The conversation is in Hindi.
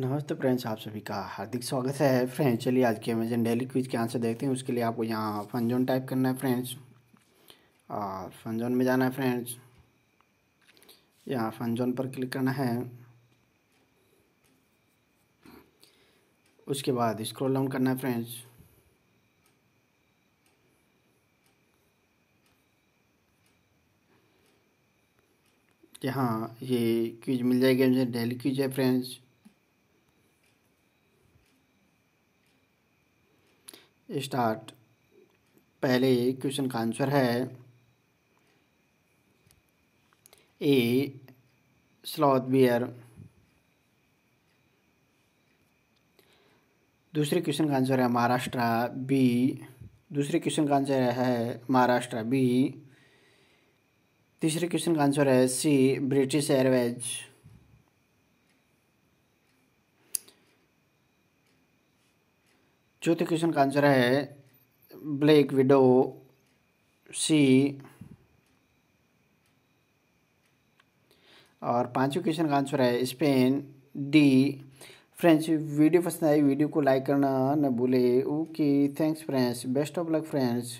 नमस्ते फ्रेंड्स आप सभी का हार्दिक स्वागत है फ्रेंड्स चलिए आज के अमेजन डेली क्विज के आंसर देखते हैं उसके लिए आपको यहाँ जोन टाइप करना है फ्रेंड्स और जोन में जाना है फ्रेंड्स यहाँ जोन पर क्लिक करना है उसके बाद स्क्रॉल डाउन करना है फ्रेंड्स यहाँ ये क्विज मिल जाएगी डेली क्विज है फ्रेंड्स स्टार्ट पहले क्वेश्चन का आंसर है ए स्लॉथ बियर दूसरे क्वेश्चन का आंसर है महाराष्ट्र बी दूसरे क्वेश्चन का आंसर है महाराष्ट्र बी तीसरे क्वेश्चन का आंसर है सी ब्रिटिश एयरवेज चौथे क्वेश्चन का आंसर है ब्लैक विडो सी और पांचवे क्वेश्चन का आंसर है स्पेन डी फ्रेंड्स वीडियो पसंद आई वीडियो को लाइक करना न भूले okay thanks friends best of luck friends